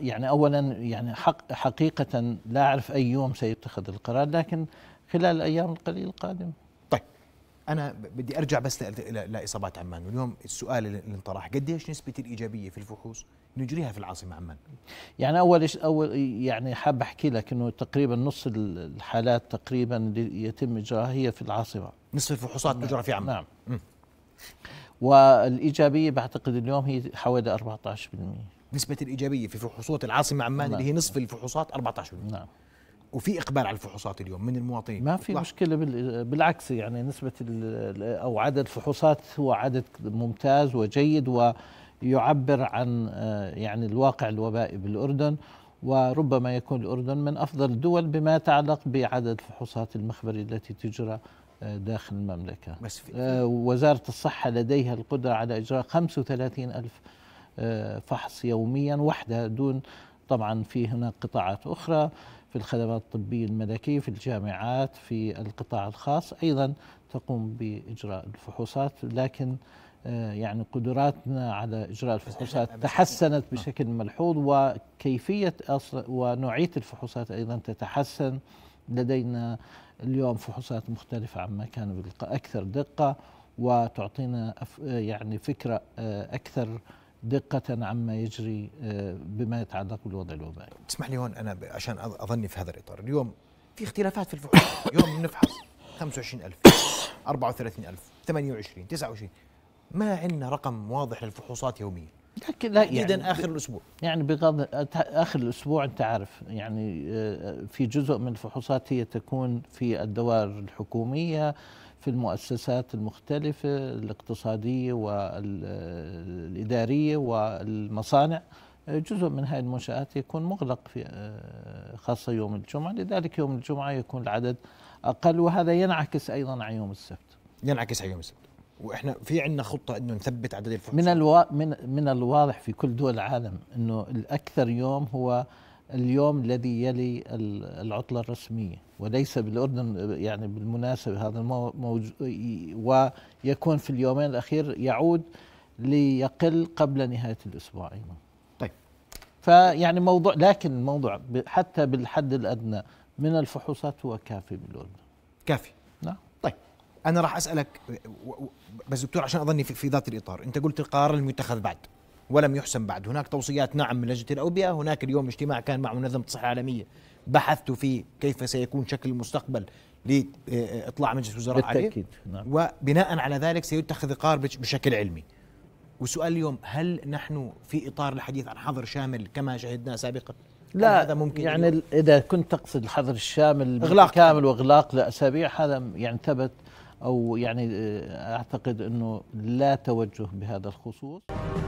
يعني اولا يعني حق حقيقه لا اعرف اي يوم سيتخذ القرار لكن خلال الايام القليله القادمه طيب انا بدي ارجع بس لاصابات عمان واليوم السؤال اللي انطرح قديش نسبه الايجابيه في الفحوص نجريها في العاصمه عمان يعني اول اول يعني حاب احكي لك انه تقريبا نص الحالات تقريبا اللي يتم اجراها هي في العاصمه نصف الفحوصات تجرى نعم في عمان نعم والايجابيه بعتقد اليوم هي حوالي 14% نسبة الإيجابية في فحوصات العاصمة عمان اللي هي نعم. نصف الفحوصات 14% نعم وفي اقبال على الفحوصات اليوم من المواطنين ما في مشكله بالعكس يعني نسبه او عدد الفحوصات هو عدد ممتاز وجيد ويعبر عن آه، يعني الواقع الوبائي بالاردن وربما يكون الاردن من افضل الدول بما يتعلق بعدد الفحوصات المخبري التي تجرى آه، داخل المملكه بس في آه، وزاره الصحه لديها القدره على اجراء 35 الف فحص يوميا وحده دون طبعا في هناك قطاعات أخرى في الخدمات الطبية الملكية في الجامعات في القطاع الخاص أيضا تقوم بإجراء الفحوصات لكن آه، يعني قدراتنا على إجراء الفحوصات تحسنت آه. بشكل ملحوظ وكيفية ونوعية الفحوصات أيضا تتحسن لدينا اليوم فحوصات مختلفة عما كان أكثر دقة وتعطينا يعني فكرة آه، أكثر دقة عما يجري آه، بما يتعلق بالوضع الوبائي تسمح لي هون أنا عشان أظني في هذا الإطار اليوم في اختلافات في الفحوص اليوم بنفحص 25000 34000 28 29 ما عندنا رقم واضح للفحوصات يوميا لكن لا يعني اذا اخر الاسبوع يعني بغض اخر الاسبوع انت عارف يعني آه، في جزء من الفحوصات هي تكون في الدوائر الحكوميه في المؤسسات المختلفه الاقتصاديه والاداريه والمصانع جزء من هذه المنشآت يكون مغلق في آه، خاصة يوم الجمعة لذلك يوم الجمعة يكون العدد أقل وهذا ينعكس أيضا على يوم السبت ينعكس على يوم السبت واحنا في عندنا خطه انه نثبت عدد الفحوصات من الوا... من من الواضح في كل دول العالم انه الاكثر يوم هو اليوم الذي يلي العطله الرسميه وليس بالاردن يعني بالمناسبه هذا موجود ويكون في اليومين الاخير يعود ليقل قبل نهايه الاسبوع ايضا. طيب. فيعني موضوع لكن الموضوع حتى بالحد الادنى من الفحوصات هو كافي بالاردن. كافي. انا راح اسالك بس دكتور عشان اظني في ذات الاطار انت قلت القرار لم يتخذ بعد ولم يحسم بعد هناك توصيات نعم من لجنه الاوبئه هناك اليوم اجتماع كان مع منظمه الصحه العالميه بحثت فيه كيف سيكون شكل المستقبل لاطلاع مجلس الوزراء عليه نعم. وبناء على ذلك سيتخذ قرار بشكل علمي وسؤال اليوم هل نحن في اطار الحديث عن حظر شامل كما شهدنا سابقا لا هذا ممكن يعني اليوم؟ اذا كنت تقصد الحظر الشامل اغلاق كامل واغلاق لاسابيع هذا يعني ثبت أو يعني آه، أعتقد أنه لا توجه بهذا الخصوص